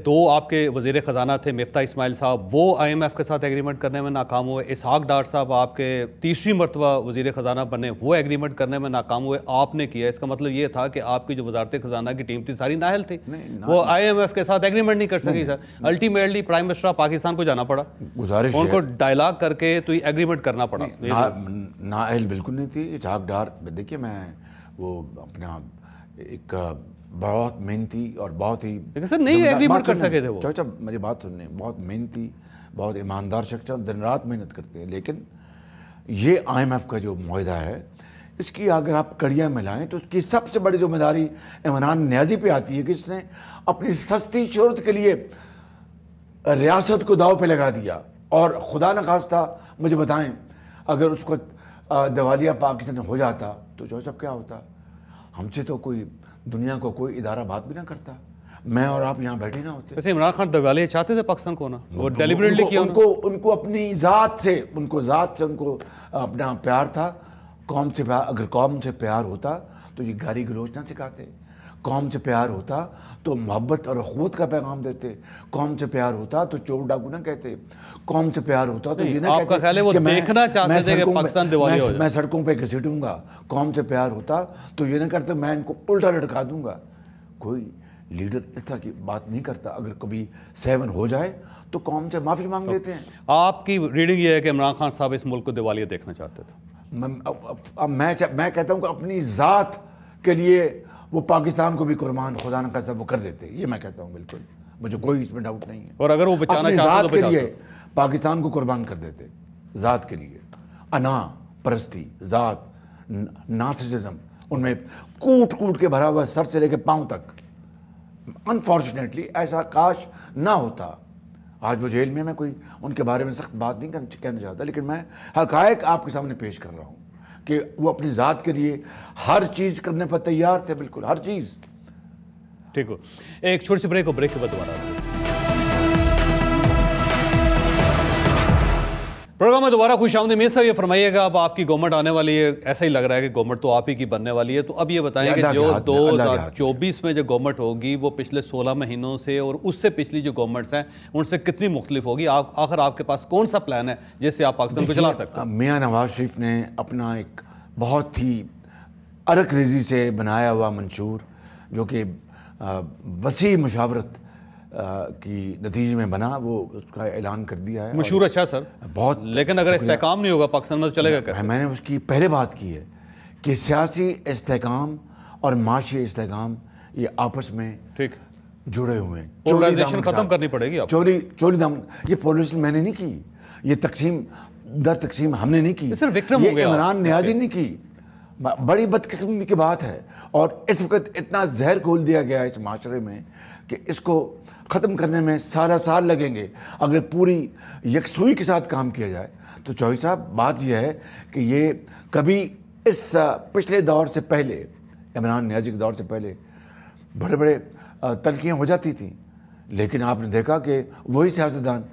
दो आपके वजीर ख़जाना थे मफ्ता इसमाइल साहब वो आई एम एफ़ के साथ एग्रीमेंट करने में नाकाम हुए इसहाक डार साहब आपके तीसरी मरतबा वजीर ख़जाना बने वो एग्रीमेंट करने में नाकाम हुए आपने किया इसका मतलब ये था कि आपकी जो वजारत ख़जाना की टीम थी सारी नाहल थी वो आई एम एफ़ के साथ एग्रीमेंट नहीं कर सकी sir ultimately prime minister of Pakistan को जाना पड़ा गुजारिश उनको डायलाग करके तो एग्रीमेंट करना पड़ा नाहल बिल्कुल नहीं थी इसहाक डार देखिए मैं वो अपना एक बहुत मेहनती और बहुत ही सर नहीं एग्रीमेंट कर सके थे वो चाचा मेरी बात सुनने बहुत मेहनती बहुत ईमानदार शख्स दिन रात मेहनत करते हैं लेकिन ये आई का जो माहा है इसकी अगर आप में मिलाएं तो उसकी सबसे बड़ी जिम्मेदारी इमरान न्याजी पे आती है कि इसने अपनी सस्ती शहरत के लिए रियासत को दाव पे लगा दिया और खुदा न खास्ता मुझे बताएं अगर उसको दवालिया पाकिस्तान हो जाता तो जो सब क्या होता हमसे तो कोई दुनिया को कोई इदारा बात भी ना करता मैं और आप यहाँ बैठे ना होते वैसे इमरान खान दवाले चाहते थे पाकिस्तान को ना वो डेलीबरेटली किया उनको उनको अपनी ज़ात से उनको ज़ात से उनको अपना प्यार था कौम से अगर कौम से प्यार होता तो ये गाली गलोच ना सिखाते कौम से प्यार होता तो मोहब्बत और अखवत का पैगाम देते कौम से प्यार होता तो चोर डाकू ना कहते कौम से प्यार होता तो ये ना आपका ख्याल है वो देखना चाहते थे कि पाकिस्तान दिवाली हो मैं सड़कों पे घसीटूंगा कौम से प्यार होता तो ये ना करते मैं इनको उल्टा लटका दूंगा कोई लीडर इस तरह की बात नहीं करता अगर कभी सेवन हो जाए तो कौम से माफ़ी मांग तो लेते हैं आपकी रीडिंग ये है कि इमरान खान साहब इस मुल्क को दिवालिया देखना चाहते थे मैं मैं कहता हूँ कि अपनी ज़ात के लिए वो पाकिस्तान को भी कुरबान खुदा न कसम वो कर देते ये मैं कहता हूँ बिल्कुल मुझे कोई इसमें डाउट नहीं है और अगर वो बचाना चाहते तो के लिए पाकिस्तान को कुर्बान कर देते ज़ात के लिए अना परस्ती ज़ात नासिज्म उनमें कूट कूट के भरा हुआ सर से लेकर पाँव तक अनफॉर्चुनेटली ऐसा काश ना होता आज वो जेल में मैं कोई उनके बारे में सख्त बात नहीं कहना चाहता लेकिन मैं हकायक आपके सामने पेश कर रहा हूँ कि वो अपनी ज़ात के लिए हर चीज़ करने पर तैयार थे बिल्कुल हर चीज़ ठीक हो एक छोटी सी ब्रेक हो ब्रेक के बाद दोबारा प्रोग्राम में दोबारा खुश आमदी मेरे साहब ये फरमाइएगा अब आपकी गवर्नमेंट आने वाली है ऐसा ही लग रहा है कि गवर्नमेंट तो आप ही की बनने वाली है तो अब ये बताएं कि जो दो हज़ार चौबीस में जो गवर्नमेंट होगी वो पिछले सोलह महीनों से और उससे पिछली जो गवर्नमेंट्स हैं उनसे कितनी मुख्तलिफ होगी आप आखिर आपके पास कौन सा प्लान है जिससे आप पाकिस्तान को चला सकते हैं मियाँ नवाज शरीफ ने अपना एक बहुत ही अरक रेजी से बनाया हुआ मंशूर जो कि वसी मुशावरत की नतीजे में बना वो उसका ऐलान कर दिया है मशहूर अच्छा सर बहुत लेकिन अगर इसकाम नहीं होगा पाकिस्तान में तो चलेगा कैसे मैंने उसकी पहले बात की है कि सियासी इसकाम और माशी इसकाम ये आपस में ठीक जुड़े हुए हैं खत्म करनी पड़ेगी चोरी चोरी दाम ये पोलराइजेशन मैंने नहीं की ये तकसीम दर तकसीम हमने नहीं की सिर्फ विक्रम हो गया इमरान न्याजी नहीं की बड़ी बदकिस्मती की बात है और इस वक्त इतना जहर खोल दिया गया है इस माशरे में कि इसको ख़त्म करने में सारा साल लगेंगे अगर पूरी यकसुई के साथ काम किया जाए तो चौधरी साहब बात यह है कि ये कभी इस पिछले दौर से पहले इमरान न्याजी के दौर से पहले बड़े बड़े तलखियाँ हो जाती थी लेकिन आपने देखा कि वही सियासतदान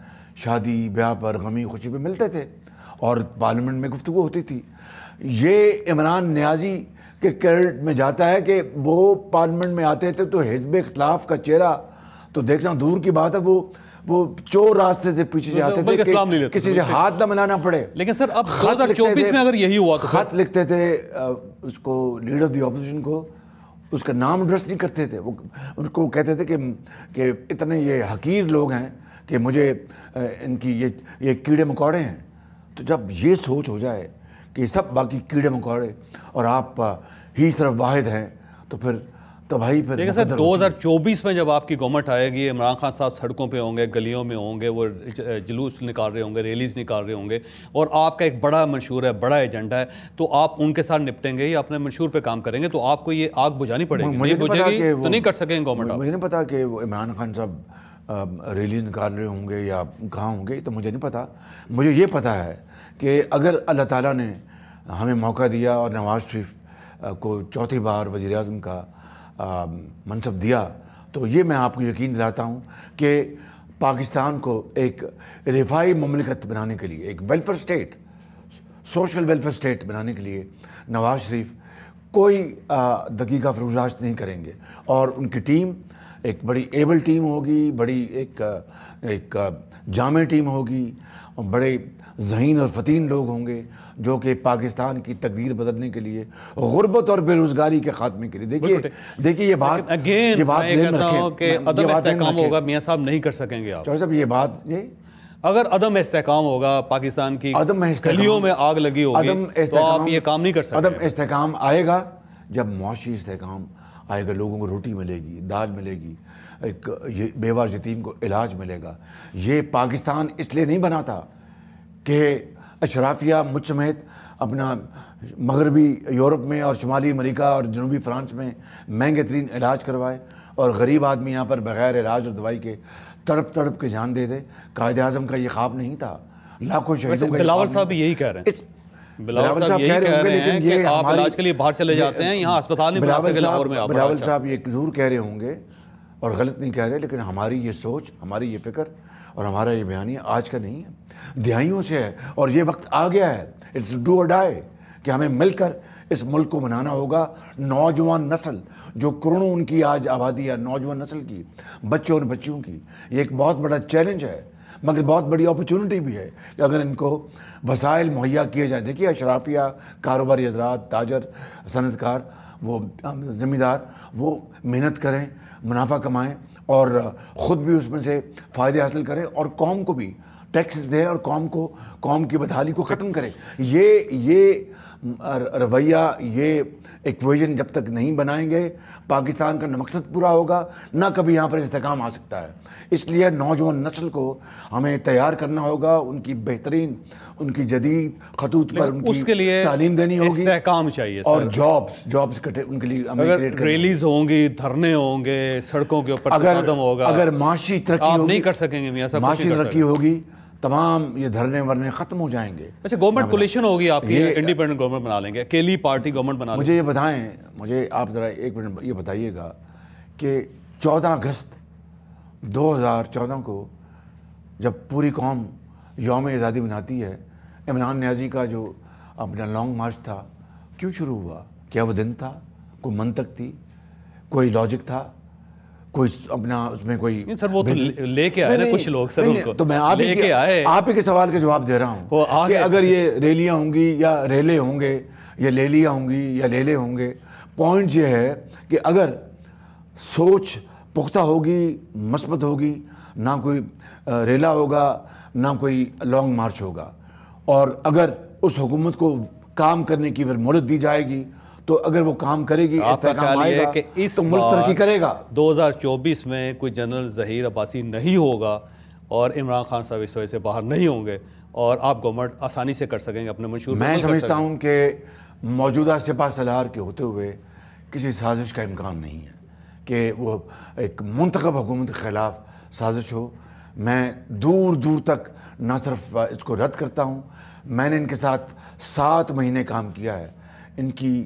शादी ब्याह पर गमी खुशी पर मिलते थे और पार्लियामेंट में गुफ्तु होती थी ये इमरान न्याजी के क्रेडिट में जाता है कि वो पार्लियामेंट में आते थे तो हिजब इख्तलाफ का चेहरा तो देखना दूर की बात है वो वो चोर रास्ते से पीछे से तो आते थे कि किसी से हाथ ना मिलाना पड़े लेकिन सर अब खत चौबीस में अगर यही हुआ तो खत लिखते थे उसको लीडर ऑफ द अपोजिशन को उसका नाम एड्रेस नहीं करते थे वो उनको कहते थे कि कि इतने ये हकीर लोग हैं कि मुझे इनकी ये ये कीड़े मकोड़े हैं तो जब ये सोच हो जाए कि सब बाकी कीड़े मकोड़े और आप ही सिर्फ वाहिद हैं तो फिर तबाही फिर देखिए सर 2024 में जब आपकी गवर्नमेंट आएगी इमरान खान साहब सड़कों पे होंगे गलियों में होंगे वो जुलूस निकाल रहे होंगे रैलीज निकाल रहे होंगे और आपका एक बड़ा मंशूर है बड़ा एजेंडा है तो आप उनके साथ निपटेंगे या अपने मंशूर पे काम करेंगे तो आपको ये आग बुझानी पड़ेगी मुझे नहीं बुझेगी तो नहीं कर सकेंगे गवर्नमेंट मुझे नहीं पता कि इमरान खान साहब रैली निकाल रहे होंगे या कहाँ होंगे तो मुझे नहीं पता मुझे ये पता है कि अगर अल्लाह ताला ने हमें मौका दिया और नवाज शरीफ को चौथी बार वज़ी अजम का मनसब दिया तो ये मैं आपको यकीन दिलाता हूँ कि पाकिस्तान को एक रिफाई ममलिकत बनाने के लिए एक welfare state social welfare state बनाने के लिए नवाज शरीफ कोई दकीका फरूजाश नहीं करेंगे और उनकी टीम एक बड़ी एबल टीम होगी बड़ी एक एक जामे टीम होगी और बड़े जहीन और फतीन लोग होंगे जो कि पाकिस्तान की तकदीर बदलने के लिए गुर्बत और बेरोजगारी के खात्मे के लिए देखिए देखिए ये बात अगेन ये बात मैं कहता हूँ कि अदम इस्तेकाम होगा मियाँ साहब नहीं कर सकेंगे आप साहब ये बात ये अगर अदम इस्तेकाम होगा पाकिस्तान की अदम गलियों में आग लगी होगी तो आप ये काम नहीं कर सकते अदम इस्तेकाम आएगा जब मुआशी इस्तेकाम आएगा लोगों को रोटी मिलेगी दाल मिलेगी एक ये बेवा यतीम को इलाज मिलेगा ये पाकिस्तान इसलिए नहीं बना था कि अशराफिया मुझ समेत अपना मगरबी यूरोप में और शुमाली अमरीका और जनूबी फ्रांस में महंगे तरीन इलाज करवाए और गरीब आदमी यहाँ पर बग़ैर इलाज और दवाई के तड़प तड़प के जान दे दे कायद अजम का ये ख्वाब नहीं था लाखों शहीदों बिलावल साहब यही कह रहे हैं बिलावल साहब बिलावल साहब ये जरूर कह रहे होंगे और गलत नहीं कह रहे लेकिन हमारी ये सोच हमारी ये फिक्र और हमारा ये बयानी आज का नहीं है दिहाइयों से है और ये वक्त आ गया है इट्स डू अ डाई कि हमें मिलकर इस मुल्क को बनाना होगा नौजवान नस्ल जो करोड़ों उनकी आज आबादी है नौजवान नस्ल की बच्चों और बच्चियों की ये एक बहुत बड़ा चैलेंज है मगर बहुत बड़ी अपॉर्चुनिटी भी है कि अगर इनको वसाइल मुहैया किए जाए देखिए अशराफिया कारोबारी हजरात ताजर सनतकार वो ज़मींदार वो मेहनत करें मुनाफा कमाएँ और ख़ुद भी उसमें से फ़ायदे हासिल करें और कौम को भी टैक्स दें और कौम को कौम की बदहाली को ख़त्म करें ये ये रवैया ये इक्वेशन जब तक नहीं बनाएंगे पाकिस्तान का मकसद पूरा होगा ना कभी यहाँ पर इस्तेकाम आ सकता है इसलिए नौजवान नस्ल को हमें तैयार करना होगा उनकी बेहतरीन उनकी जदीद खतूत पर उनकी उसके लिए तालीम देनी होगी काम चाहिए और जॉब्स जॉब्स उनके लिए अगर रैलीज होंगी धरने होंगे सड़कों के ऊपर अगर होगा अगर माशी तरक्की नहीं कर सकेंगे माशी तरक्की होगी तमाम ये धरने वरने ख़त्म हो जाएंगे अच्छा गवर्नमेंट कोलेशन होगी ये इंडिपेंडेंट गवर्नमेंट बना लेंगे अकेली पार्टी गवर्नमेंट बना मुझे ये बताएं मुझे आप ज़रा एक मिनट ये बताइएगा कि 14 अगस्त 2014 को जब पूरी कौम योम आज़ादी मनाती है इमरान न्याजी का जो अपना लॉन्ग मार्च था क्यों शुरू हुआ क्या वो दिन था कोई मंतक थी कोई लॉजिक था कोई अपना उसमें कोई सर वो तो लेके आए ना कुछ लोग सर उनको तो मैं आप लेके ले आए आप ही के सवाल का जवाब दे रहा हूँ कि अगर ये रैलियाँ होंगी या रेले होंगे या लेलियाँ होंगी या लेले होंगे पॉइंट ये है कि अगर सोच पुख्ता होगी मस्बत होगी ना कोई रेला होगा ना कोई लॉन्ग मार्च होगा और अगर उस हुकूमत को काम करने की फिर मदद दी जाएगी तो अगर वो काम करेगी आपका ख्याल ये है कि इस तो मुल्क तरक्की करेगा 2024 में कोई जनरल जहीर अब्बासी नहीं होगा और इमरान खान साहब इस वजह से बाहर नहीं होंगे और आप गवर्नमेंट आसानी से कर सकेंगे अपने मंशूर मैं समझता हूँ कि मौजूदा सिपा सलार के होते हुए किसी साजिश का इम्कान नहीं है कि वह एक मंतखब हुकूमत के ख़िलाफ़ साजिश हो मैं दूर दूर तक न सिर्फ इसको रद्द करता हूँ मैंने इनके साथ सात महीने काम किया है इनकी